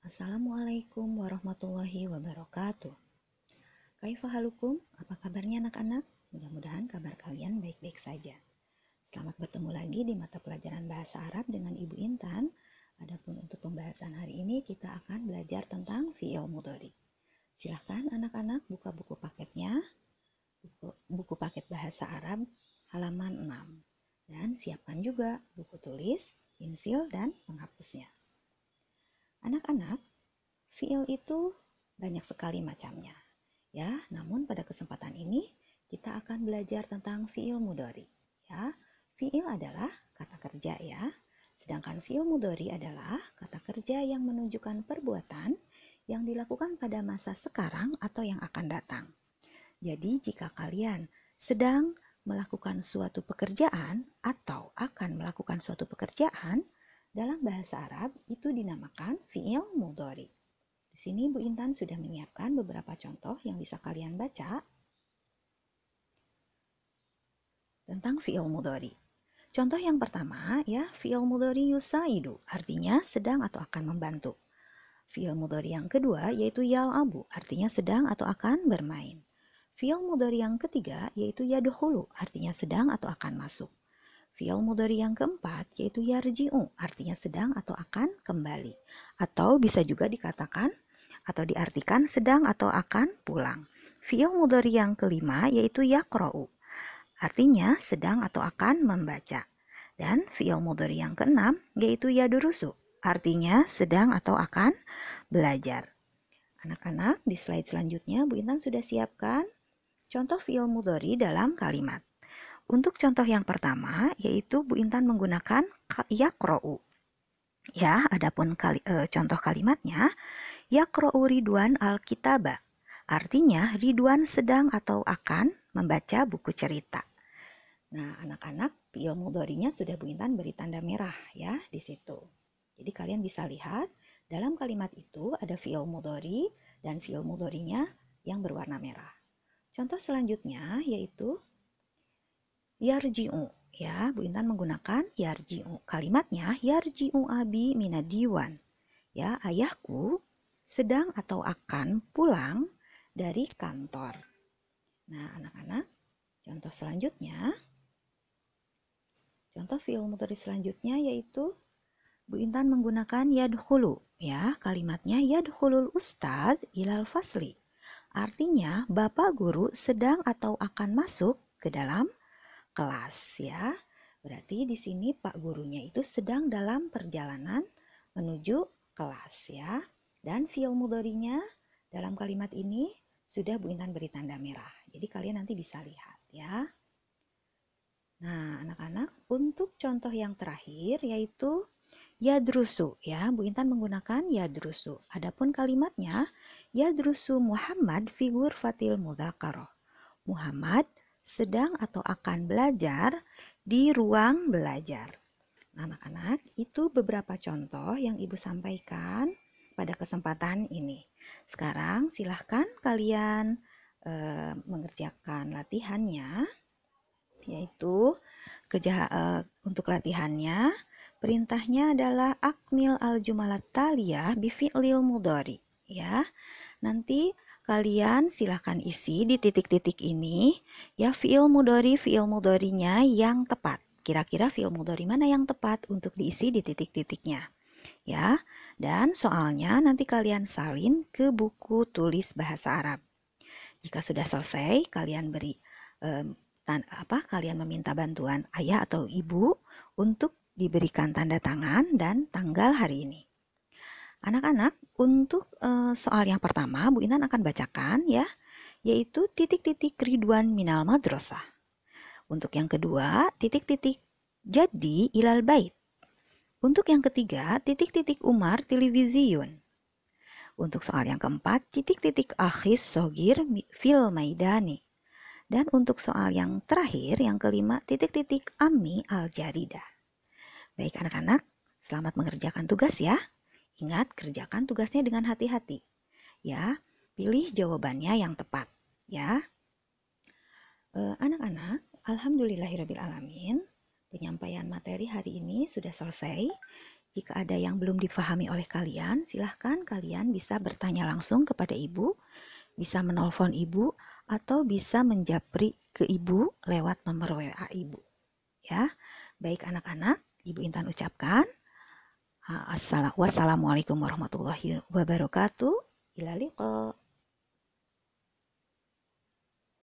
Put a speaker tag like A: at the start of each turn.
A: Assalamualaikum warahmatullahi wabarakatuh. Kaifahalukum? Apa kabarnya anak-anak? Mudah-mudahan kabar kalian baik-baik saja. Selamat bertemu lagi di mata pelajaran bahasa Arab dengan Ibu Intan. Adapun untuk pembahasan hari ini kita akan belajar tentang fi'il mudhari. Silahkan anak-anak buka buku paketnya, buku, buku paket bahasa Arab halaman 6. Dan siapkan juga buku tulis, pensil, dan penghapusnya. Anak-anak, fiil itu banyak sekali macamnya. Ya, namun pada kesempatan ini kita akan belajar tentang fiil mudori. Ya, fiil adalah kata kerja ya. Sedangkan fiil mudori adalah kata kerja yang menunjukkan perbuatan yang dilakukan pada masa sekarang atau yang akan datang. Jadi jika kalian sedang melakukan suatu pekerjaan atau akan melakukan suatu pekerjaan, dalam bahasa Arab, itu dinamakan fi'il mudori. Di sini Bu Intan sudah menyiapkan beberapa contoh yang bisa kalian baca tentang fi'il mudori. Contoh yang pertama ya, fi'il mudhari yusaidu, artinya sedang atau akan membantu. Fi'il mudori yang kedua yaitu yal abu, artinya sedang atau akan bermain. Fi'il mudori yang ketiga yaitu yadkhulu, artinya sedang atau akan masuk. Fi'il mudhari yang keempat yaitu yarji'u, artinya sedang atau akan kembali. Atau bisa juga dikatakan atau diartikan sedang atau akan pulang. Fi'il mudhari yang kelima yaitu yakrou, artinya sedang atau akan membaca. Dan fi'il mudhari yang keenam yaitu yadurusu, artinya sedang atau akan belajar. Anak-anak, di slide selanjutnya Bu Intan sudah siapkan contoh fi'il mudhari dalam kalimat. Untuk contoh yang pertama, yaitu Bu Intan menggunakan yakro'u. Ya, adapun kali, e, contoh kalimatnya, yakro'u Ridwan Alkitaba. Artinya, Ridwan sedang atau akan membaca buku cerita. Nah, anak-anak, Pio mudorinya sudah Bu Intan beri tanda merah ya di situ. Jadi kalian bisa lihat dalam kalimat itu ada fiil mudori dan fiil mudorinya yang berwarna merah. Contoh selanjutnya yaitu yarji'u ya Bu Intan menggunakan yarji'u kalimatnya yarji'u abi minadiwan ya ayahku sedang atau akan pulang dari kantor nah anak-anak contoh selanjutnya contoh film mudhari selanjutnya yaitu Bu Intan menggunakan yadkhulu ya kalimatnya yadkhulul ustaz ilal fasli artinya bapak guru sedang atau akan masuk ke dalam kelas ya. Berarti di sini pak gurunya itu sedang dalam perjalanan menuju kelas ya. Dan fiil mudorinya dalam kalimat ini sudah Bu Intan beri tanda merah. Jadi kalian nanti bisa lihat ya. Nah, anak-anak, untuk contoh yang terakhir yaitu yadrusu ya. Bu Intan menggunakan yadrusu. Adapun kalimatnya yadrusu Muhammad figur fatil mudzakarah. Muhammad sedang atau akan belajar di ruang belajar. Anak-anak, itu beberapa contoh yang Ibu sampaikan pada kesempatan ini. Sekarang silahkan kalian e, mengerjakan latihannya, yaitu keja, e, eh, untuk latihannya perintahnya adalah akmil al jumalat taliyah bifi'lil mudori. Ya, nanti Kalian silahkan isi di titik-titik ini ya fiil mudori fiil mudorinya yang tepat. Kira-kira fiil mudori mana yang tepat untuk diisi di titik-titiknya? Ya, dan soalnya nanti kalian salin ke buku tulis bahasa Arab. Jika sudah selesai, kalian beri um, tan apa? Kalian meminta bantuan ayah atau ibu untuk diberikan tanda tangan dan tanggal hari ini. Anak-anak, untuk e, soal yang pertama Bu Intan akan bacakan ya, yaitu titik-titik ridwan minal madrasah. Untuk yang kedua, titik-titik jadi ilal bait. Untuk yang ketiga, titik-titik Umar televisiun. Untuk soal yang keempat, titik-titik akhis sogir fil maidani. Dan untuk soal yang terakhir, yang kelima, titik-titik ami al jarida. Baik anak-anak, selamat mengerjakan tugas ya. Ingat, kerjakan tugasnya dengan hati-hati. Ya, pilih jawabannya yang tepat. Ya, anak e, anak-anak, alamin. penyampaian materi hari ini sudah selesai. Jika ada yang belum difahami oleh kalian, silahkan kalian bisa bertanya langsung kepada ibu, bisa menelpon ibu, atau bisa menjapri ke ibu lewat nomor WA ibu. Ya, baik anak-anak, ibu Intan ucapkan Assalamualaikum warahmatullahi wabarakatuh. Ila